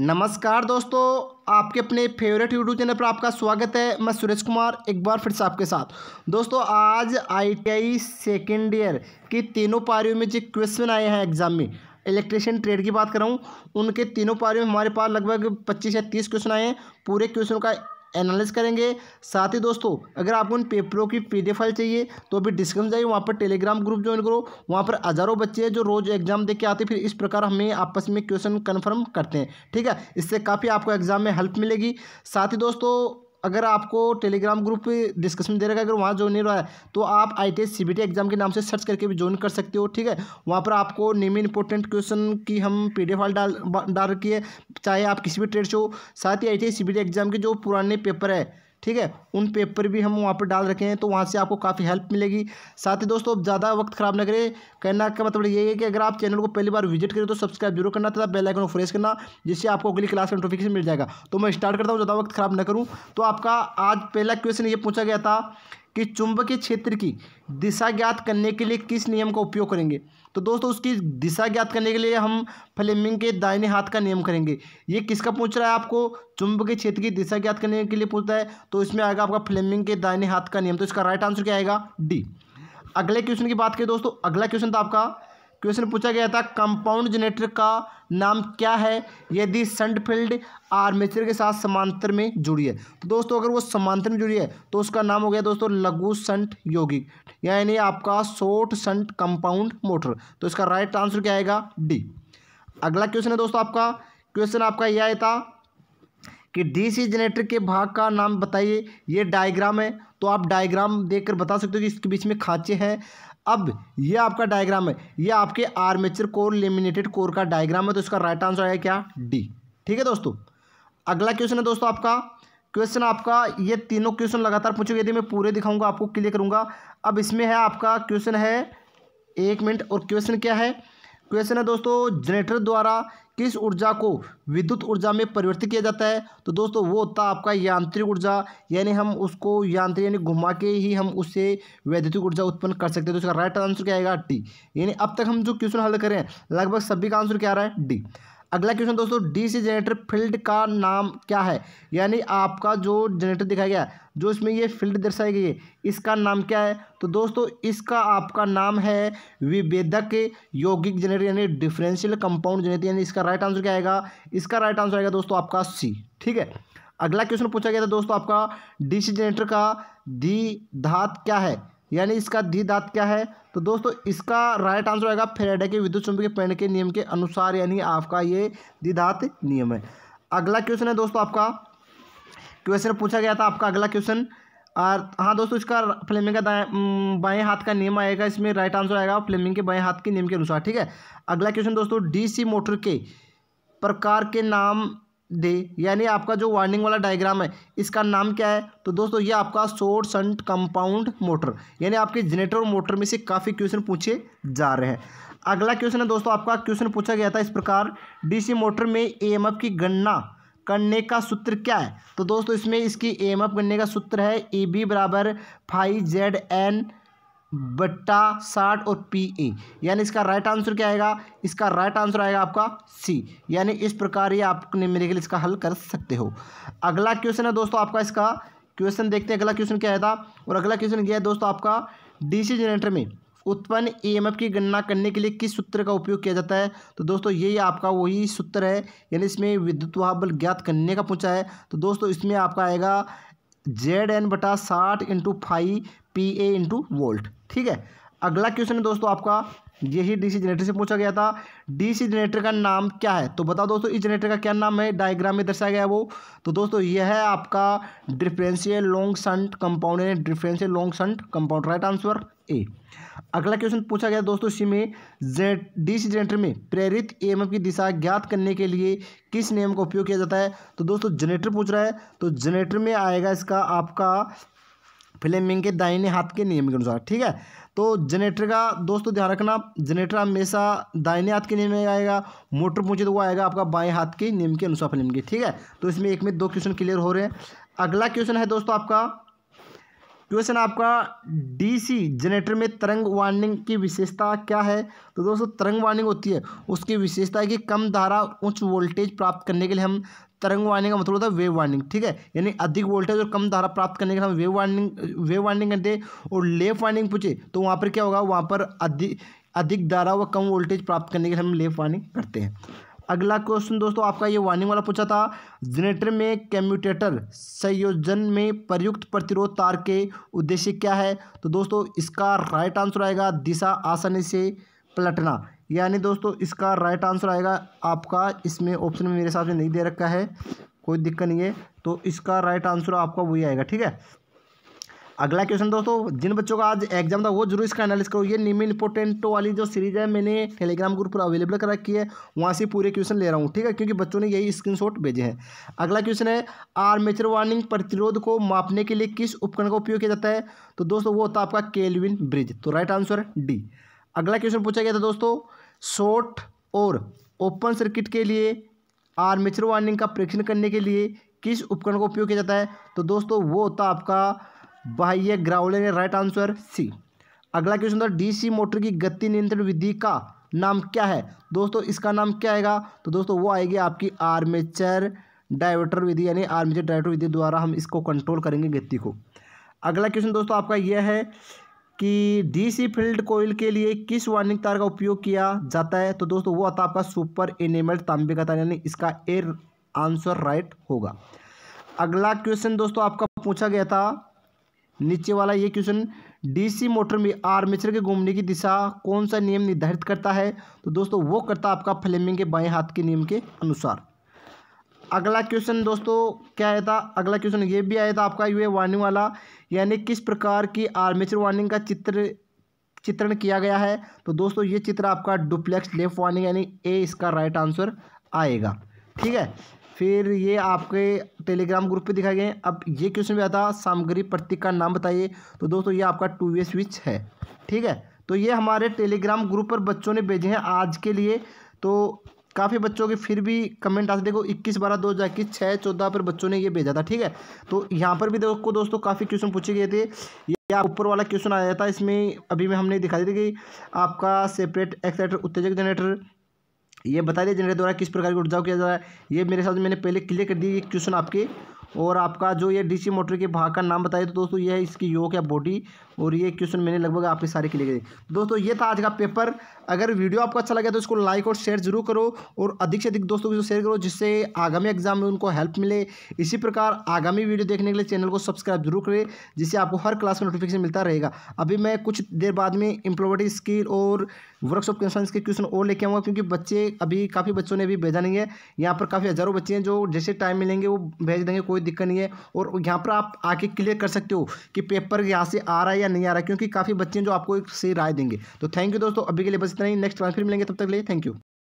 नमस्कार दोस्तों आपके अपने फेवरेट यूट्यूब चैनल पर आपका स्वागत है मैं सुरेश कुमार एक बार फिर से आपके साथ दोस्तों आज आईटीआई सेकेंड ईयर की तीनों पारियों में जो क्वेश्चन आए हैं एग्जाम में इलेक्ट्रिशियन ट्रेड की बात कर रहा हूँ उनके तीनों पारियों में हमारे पास लगभग पच्चीस या तीस क्वेश्चन आए हैं पूरे क्वेश्चनों का एनालिस करेंगे साथ ही दोस्तों अगर आपको उन पेपरों की पी डी फाइल चाहिए तो अभी डिस्क्रिप्शन जाइए वहाँ पर टेलीग्राम ग्रुप ज्वाइन करो वहाँ पर हज़ारों बच्चे हैं जो रोज़ एग्जाम दे के आते फिर इस प्रकार हमें आपस में क्वेश्चन कन्फर्म करते हैं ठीक है इससे काफ़ी आपको एग्जाम में हेल्प मिलेगी साथ ही दोस्तों अगर आपको टेलीग्राम ग्रुप डिस्कशन दे रखा है अगर वहाँ ज्वाइन नहीं रहा है तो आप आई टी एग्जाम के नाम से सर्च करके भी ज्वाइन कर सकते हो ठीक है वहाँ पर आपको निमी इंपॉर्टेंट क्वेश्चन की हम पी डी फाइल डाल डाल रखी है चाहे आप किसी भी ट्रेड से हो साथ ही आई टी एग्जाम के जो पुराने पेपर है ठीक है उन पेपर भी हम वहाँ पर डाल रखे हैं तो वहाँ से आपको काफ़ी हेल्प मिलेगी साथ ही दोस्तों ज़्यादा वक्त खराब ना करें कहना का मतलब ये है कि अगर आप चैनल को पहली बार विजिट करें तो सब्सक्राइब जरूर करना तथा बेलाइकन को प्रेस करना जिससे आपको अगली क्लास का नोटिफिकेशन मिल जाएगा तो मैं स्टार्ट करता हूँ ज़्यादा वक्त खराब ना करूँ तो आपका आज पहला क्वेश्चन ये पूछा गया था कि चुंबकीय क्षेत्र की दिशा ज्ञात करने के लिए किस नियम का उपयोग करेंगे तो दोस्तों उसकी दिशा ज्ञात करने के लिए हम फ्लेमिंग के दाहिने हाथ का नियम करेंगे ये किसका पूछ रहा है आपको चुंबकीय क्षेत्र की दिशा ज्ञात करने के लिए पूछता है तो इसमें आएगा आपका फ्लेमिंग के दाहिने हाथ का नियम तो इसका राइट आंसर क्या आएगा डी अगले क्वेश्चन की बात करें दोस्तों अगला क्वेश्चन था आपका क्वेश्चन पूछा गया था कंपाउंड जनरेटर का नाम क्या है यदि संट फील्ड आर्मेचर के साथ समांतर में जुड़ी है तो दोस्तों अगर वो समांतर में जुड़ी है तो उसका नाम हो गया दोस्तों लघु संट यौगिक यानी आपका शोट संट कंपाउंड मोटर तो इसका राइट आंसर क्या आएगा डी अगला क्वेश्चन है दोस्तों आपका क्वेश्चन आपका यह था कि डी सी जनरेटर के भाग का नाम बताइए ये डायग्राम है तो आप डायग्राम देखकर बता सकते हो कि इसके बीच में खांचे हैं अब ये आपका डायग्राम है ये आपके आर्मेचर कोर लेमिनेटेड कोर का डायग्राम है तो इसका राइट आंसर है क्या डी ठीक है दोस्तों अगला क्वेश्चन है दोस्तों आपका क्वेश्चन आपका ये तीनों क्वेश्चन लगातार पूछोगे यदि मैं पूरे दिखाऊंगा आपको क्लियर करूंगा अब इसमें है आपका क्वेश्चन है एक मिनट और क्वेश्चन क्या है क्वेश्चन है दोस्तों जनरेटर द्वारा किस ऊर्जा को विद्युत ऊर्जा में परिवर्तित किया जाता है तो दोस्तों वो होता है आपका यांत्रिक ऊर्जा यानी हम उसको यांत्रिक यानी घुमा के ही हम उससे वैद्युतिक ऊर्जा उत्पन्न कर सकते हैं तो इसका राइट आंसर क्या आएगा डी यानी अब तक हम जो क्वेश्चन हल करें लगभग सभी का आंसर क्या आ रहा है डी अगला क्वेश्चन दोस्तों डीसी जनरेटर फील्ड का नाम क्या है यानी आपका जो जनरेटर दिखाया गया जो इसमें ये फील्ड दर्शाई गई है इसका नाम क्या है तो दोस्तों इसका आपका नाम है विभेदक यौगिक जनरेटर यानी डिफरेंशियल कंपाउंड जनरेटर यानी इसका राइट आंसर क्या आएगा इसका राइट आंसर आएगा दोस्तों आपका सी ठीक है अगला क्वेश्चन पूछा गया था दोस्तों आपका डीसी जनरेटर का दी धात क्या है यानी इसका धी दात क्या है तो दोस्तों इसका राइट आंसर आएगा फेरेडे के विद्युत चुंबकीय पेड़ के नियम के अनुसार यानी आपका ये द्विधात नियम है अगला क्वेश्चन है दोस्तों आपका क्वेश्चन पूछा गया था आपका अगला क्वेश्चन और हाँ दोस्तों इसका फ्लेमिंग का बाएं हाथ का नियम आएगा इसमें राइट आंसर आएगा फ्लेमिंग के बाएं हाथ के नियम के अनुसार ठीक है अगला क्वेश्चन दोस्तों डीसी मोटर के प्रकार के नाम दे यानी आपका जो वार्निंग वाला डायग्राम है इसका नाम क्या है तो दोस्तों ये आपका शोर संट कंपाउंड मोटर यानी आपके जनरेटर और मोटर में से काफ़ी क्वेश्चन पूछे जा रहे हैं अगला क्वेश्चन है दोस्तों आपका क्वेश्चन पूछा गया था इस प्रकार डीसी मोटर में ए की गणना करने का सूत्र क्या है तो दोस्तों इसमें इसकी एएमएफ गणने का सूत्र है ए बी बराबर फाइव जेड एन बट्टा साठ और पी ए e, यानी इसका राइट आंसर क्या आएगा इसका राइट आंसर आएगा आपका सी यानी इस प्रकार ये आप लिए इसका हल कर सकते हो अगला क्वेश्चन है दोस्तों आपका इसका क्वेश्चन देखते हैं अगला क्वेश्चन क्या आया था और अगला क्वेश्चन क्या है दोस्तों आपका डीसी जनरेटर में उत्पन्न ईएमएफ e की गणना करने के लिए किस सूत्र का उपयोग किया जाता है तो दोस्तों यही आपका वही सूत्र है यानी इसमें विद्युत बल ज्ञात करने का पूछा है तो दोस्तों इसमें आपका आएगा जेड एन बटा साठ into five P A into volt ठीक है अगला क्वेश्चन है दोस्तों आपका यही डीसी जनरेटर से पूछा गया था डीसी जनरेटर का नाम क्या है तो बताओ दोस्तों इस जनरेटर का क्या नाम है डायग्राम में दर्शाया गया है वो तो दोस्तों यह है आपका differential long shunt compound differential long shunt compound right answer A अगला क्वेश्चन पूछा गया दोस्तों इसी में डीसी जनरेटर में प्रेरित ए की दिशा ज्ञात करने के लिए किस नियम का उपयोग किया जाता है तो दोस्तों जनरेटर पूछ रहा है तो जनरेटर में आएगा इसका आपका फ्लेमिंग के दाहिने हाथ के नियम के अनुसार ठीक है तो जनरेटर का दोस्तों ध्यान रखना जनरेटर हमेशा दाहिने हाथ के नियम में आएगा मोटर पूछे तो वो आएगा आपका बाएं हाथ के नियम के अनुसार फ्लेमिंग के ठीक है तो इसमें एक में दो क्वेश्चन क्लियर हो रहे हैं अगला क्वेश्चन है दोस्तों आपका क्वेश्चन आपका डीसी जनरेटर में तरंग वार्निंग की विशेषता क्या है तो दोस्तों तरंग वार्निंग होती है उसकी विशेषता है कि कम धारा उच्च वोल्टेज प्राप्त करने के लिए हम तरंग वाइंडिंग का मतलब होता है वेव वाइंडिंग ठीक है यानी अधिक वोल्टेज और कम धारा प्राप्त करने के हम वेव वाइंडिंग वेव वाइंडिंग करते हैं और लेफ वाइंडिंग पूछे तो वहाँ पर क्या होगा वहाँ पर अधिक अधिक धारा व कम वोल्टेज प्राप्त करने के लिए हम लेफ वार्निंग करते हैं अगला क्वेश्चन दोस्तों आपका ये वार्निंग वाला पूछा था जनरेटर में कम्यूटेटर संयोजन में प्रयुक्त प्रतिरोध तार के उद्देश्य क्या है तो दोस्तों इसका राइट आंसर आएगा दिशा आसानी से पलटना यानी दोस्तों इसका राइट आंसर आएगा आपका इसमें ऑप्शन में मेरे हिसाब से नहीं दे रखा है कोई दिक्कत नहीं है तो इसका राइट आंसर आपका वही आएगा ठीक है अगला क्वेश्चन दोस्तों जिन बच्चों का आज एग्जाम था वो जरूर इसका एनालिस करो ये निम इंपोर्टेंट वाली जो सीरीज है मैंने टेलीग्राम ग्रुप पर अवेलेबल कर रखी है वहाँ से पूरे क्वेश्चन ले रहा हूँ ठीक है क्योंकि बच्चों ने यही स्क्रीनशॉट भेजे हैं अगला क्वेश्चन है आर्मेचर वार्निंग प्रतिरोध को मापने के लिए किस उपकरण का उपयोग किया जाता है तो दोस्तों वो होता है आपका केलविन ब्रिज तो राइट आंसर डी अगला क्वेश्चन पूछा गया था दोस्तों शॉर्ट और ओपन सर्किट के लिए आर्मेचर वाइंडिंग का परीक्षण करने के लिए किस उपकरण का उपयोग किया जाता है तो दोस्तों वो होता आपका बाह्य ग्राउलर राइट आंसर सी अगला क्वेश्चन था डीसी मोटर की गति नियंत्रण विधि का नाम क्या है दोस्तों इसका नाम क्या आएगा तो दोस्तों वो आएगी आपकी आर्मेचर डाइवर्टर विधि यानी आर्मेचर डाइवर्टर विधि द्वारा हम इसको कंट्रोल करेंगे गति को अगला क्वेश्चन दोस्तों आपका यह है कि डीसी फील्ड कोयल के लिए किस वार्निंग तार का उपयोग किया जाता है तो दोस्तों वो आता आपका सुपर एनेमल्ड तांबे का तार यानी इसका ए आंसर राइट होगा अगला क्वेश्चन दोस्तों आपका पूछा गया था नीचे वाला ये क्वेश्चन डीसी मोटर में आर्मेचर के घूमने की दिशा कौन सा नियम निर्धारित करता है तो दोस्तों वो करता आपका फ्लेमिंग के बाएं हाथ के नियम के अनुसार अगला क्वेश्चन दोस्तों क्या आया था अगला क्वेश्चन ये भी आया था आपका यू वार्निंग वाला यानी किस प्रकार की आर्मेचर वार्निंग का चित्र चित्रण किया गया है तो दोस्तों ये चित्र आपका डुप्लेक्स लेफ्ट वार्निंग यानी ए इसका राइट आंसर आएगा ठीक है फिर ये आपके टेलीग्राम ग्रुप पे दिखाए गए अब ये क्वेश्चन भी आता सामग्री प्रतीक का नाम बताइए तो दोस्तों ये आपका टू वे स्विच है ठीक है तो ये हमारे टेलीग्राम ग्रुप पर बच्चों ने भेजे हैं आज के लिए तो काफ़ी बच्चों के फिर भी कमेंट आते देखो इक्कीस बारह दो हज़ार इक्कीस छः चौदह पर बच्चों ने ये भेजा था ठीक है तो यहाँ पर भी देखो दोस्तों काफ़ी क्वेश्चन पूछे गए थे या ऊपर वाला क्वेश्चन आया था इसमें अभी में हमने दिखा दिया थी कि आपका सेपरेट एक्साइटर उत्तेजक जनरेटर ये बता दिया जनरेटर द्वारा किस प्रकार की ऊर्जा किया जा रहा है ये मेरे साथ मैंने पहले क्लियर कर दी ये क्वेश्चन आपके और आपका जो ये डीसी मोटर के भाग का नाम बताया तो दोस्तों यह है इसकी योग या बॉडी और ये क्वेश्चन मैंने लगभग आपके सारे के लिए दोस्तों ये था आज का पेपर अगर वीडियो आपको अच्छा लगे तो इसको लाइक और शेयर जरूर करो और अधिक से अधिक दोस्तों को शेयर करो जिससे आगामी एग्जाम में उनको हेल्प मिले इसी प्रकार आगामी वीडियो देखने के लिए चैनल को सब्सक्राइब जरूर करें जिससे आपको हर क्लास का नोटिफिकेशन मिलता रहेगा अभी मैं कुछ देर बाद में इम्प्लोमेटिव स्किल और वर्कशॉप कंसर्न के क्वेश्चन और लेके आऊँगा क्योंकि बच्चे अभी काफ़ी बच्चों ने अभी भेजा नहीं है यहाँ पर काफ़ी हज़ारों बच्चे हैं जो जैसे टाइम मिलेंगे वो भेज देंगे कोई दिक्कत नहीं है और यहाँ पर आप आके क्लियर कर सकते हो कि पेपर यहाँ से आ रहा है या नहीं आ रहा क्योंकि काफ़ी बच्चे जो आपको सही राय देंगे तो थैंक यू दोस्तों अभी के लिए बस इतना ही नेक्स्ट बार फिर मिलेंगे तब तक ले थैंक यू